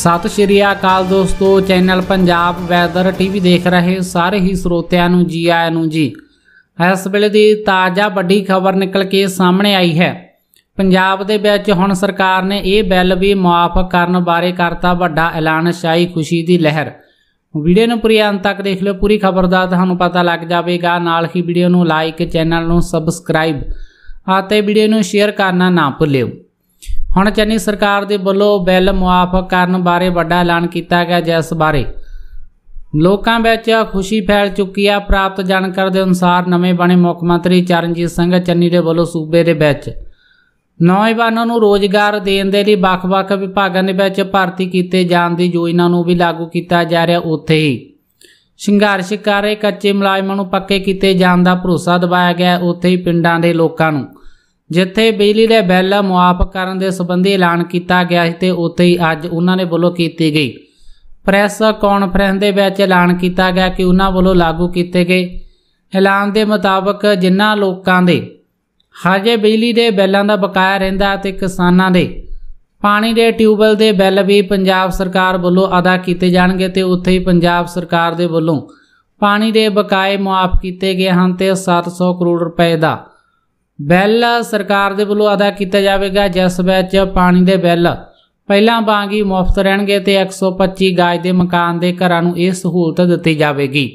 ਸਤਿ ਸ਼੍ਰੀ ਅਕਾਲ ਦੋਸਤੋ channel Punjab weather TV ਦੇਖ ਰਹੇ ਸਾਰੇ ਹੀ ਸਰੋਤਿਆਂ ਨੂੰ ਜੀ ਆਇਆਂ ਨੂੰ ਜੀ ਇਸ ਵੇਲੇ ਦੀ ਤਾਜ਼ਾ ਵੱਡੀ ਖਬਰ ਨਿਕਲ ਕੇ ਸਾਹਮਣੇ ਆਈ ਹੈ ਪੰਜਾਬ ਦੇ ਵਿੱਚ ਹੁਣ ਸਰਕਾਰ ਨੇ ਇਹ ਬਿੱਲ ਵੀ ਮਾਫ ਕਰਨ ਬਾਰੇ ਕਰਤਾ ਵੱਡਾ ਐਲਾਨ ਸ਼ਾਈ ਖੁਸ਼ੀ ਦੀ ਲਹਿਰ ਵੀਡੀਓ ਨੂੰ ਪੂਰੀ ਅੰਤ ਤੱਕ ਦੇਖ ਲਓ ਪੂਰੀ ਖਬਰ ਦਾ ਤੁਹਾਨੂੰ ਪਤਾ ਲੱਗ ਜਾਵੇਗਾ ਨਾਲ ਹੀ ਵੀਡੀਓ ਨੂੰ ਲਾਈਕ ਚੈਨਲ ਨੂੰ ਸਬਸਕ੍ਰਾਈਬ ਅਤੇ ਵੀਡੀਓ ਨੂੰ ਸ਼ੇਅਰ ਕਰਨਾ ਨਾ ਭੁੱਲਿਓ ਹੁਣ ਚੰਨੀ ਸਰਕਾਰ ਦੇ ਵੱਲੋਂ ਬਿੱਲ ਮੁਆਫ ਕਰਨ ਬਾਰੇ ਵੱਡਾ ਐਲਾਨ ਕੀਤਾ ਗਿਆ ਜਿਸ ਬਾਰੇ ਲੋਕਾਂ ਵਿੱਚ ਖੁਸ਼ੀ ਫੈਲ ਚੁੱਕੀ ਆ ਪ੍ਰਾਪਤ ਜਾਣਕਾਰੀ ਦੇ ਅਨੁਸਾਰ ਨਵੇਂ ਬਣੇ ਮੁੱਖ ਮੰਤਰੀ ਚਰਨਜੀਤ ਸਿੰਘ ਚੰਨੀ ਦੇ ਵੱਲੋਂ ਸੂਬੇ ਦੇ ਵਿੱਚ ਨੌਜਵਾਨਾਂ ਨੂੰ ਰੋਜ਼ਗਾਰ ਦੇਣ ਦੇ ਲਈ ਵੱਖ-ਵੱਖ ਵਿਭਾਗਾਂ ਦੇ ਵਿੱਚ ਭਰਤੀ ਕੀਤੇ ਜਾਣ ਦੀ ਯੋਜਨਾ ਨੂੰ ਵੀ ਲਾਗੂ ਕੀਤਾ ਜਾ ਰਿਹਾ ਉੱਥੇ ਹੀ ਸੰਘਰਸ਼ ਕਰ ਰਹੇ ਕੱਚੇ ਮੁਲਾਜ਼ਮਾਂ ਨੂੰ ਪੱਕੇ ਕੀਤੇ ਜਾਣ ਦਾ ਭਰੋਸਾ ਦਿਵਾਇਆ ਗਿਆ ਉੱਥੇ ਹੀ ਪਿੰਡਾਂ ਦੇ ਲੋਕਾਂ ਨੂੰ ਜਿੱਥੇ ਬਿਜਲੀ ਦੇ ਬਿੱਲ ਮੁਆਫ ਕਰਨ ਦੇ ਸੰਬੰਧੀ ਐਲਾਨ ਕੀਤਾ ਗਿਆ ਸੀ ਤੇ ਉੱਥੇ ਹੀ ਅੱਜ ਉਹਨਾਂ ਨੇ ਵੱਲੋਂ ਕੀਤੀ ਗਈ ਪ੍ਰੈਸ ਕਾਨਫਰੰਸ ਦੇ ਵਿੱਚ ਐਲਾਨ ਕੀਤਾ ਗਿਆ ਕਿ ਉਹਨਾਂ ਵੱਲੋਂ ਲਾਗੂ ਕੀਤੇ ਗਏ ਐਲਾਨ ਦੇ ਮੁਤਾਬਕ ਜਿਨ੍ਹਾਂ ਲੋਕਾਂ ਦੇ ਹਜੇ ਬਿਜਲੀ ਦੇ ਬਿੱਲਾਂ ਦਾ ਬਕਾਇਆ ਰਹਿੰਦਾ ਤੇ ਕਿਸਾਨਾਂ ਦੇ ਪਾਣੀ ਦੇ ਟਿਊਬਲ ਦੇ ਬਿੱਲ ਵੀ ਪੰਜਾਬ ਸਰਕਾਰ ਵੱਲੋਂ ਅਦਾ ਕੀਤੇ ਜਾਣਗੇ ਤੇ ਉੱਥੇ ਹੀ ਪੰਜਾਬ ਸਰਕਾਰ ਦੇ ਵੱਲੋਂ ਪਾਣੀ ਦੇ ਬਕਾਏ ਮਾਫ ਕੀਤੇ ਗਏ ਹਨ ਤੇ 700 ਕਰੋੜ ਰੁਪਏ ਦਾ ਬਿੱਲ ਸਰਕਾਰ ਦੇ ਵੱਲੋਂ ਅਦਾ ਕੀਤਾ ਜਾਵੇਗਾ ਜਿਸ ਵਿੱਚ ਪਾਣੀ ਦੇ ਬਿੱਲ ਪਹਿਲਾਂ ਵਾਂਗ ਹੀ ਮੁਫਤ ਰਹਿਣਗੇ ਤੇ 125 ਗਾਜ ਦੇ ਮਕਾਨ ਦੇ ਘਰਾਂ ਨੂੰ ਇਹ ਸਹੂਲਤ ਦਿੱਤੀ ਜਾਵੇਗੀ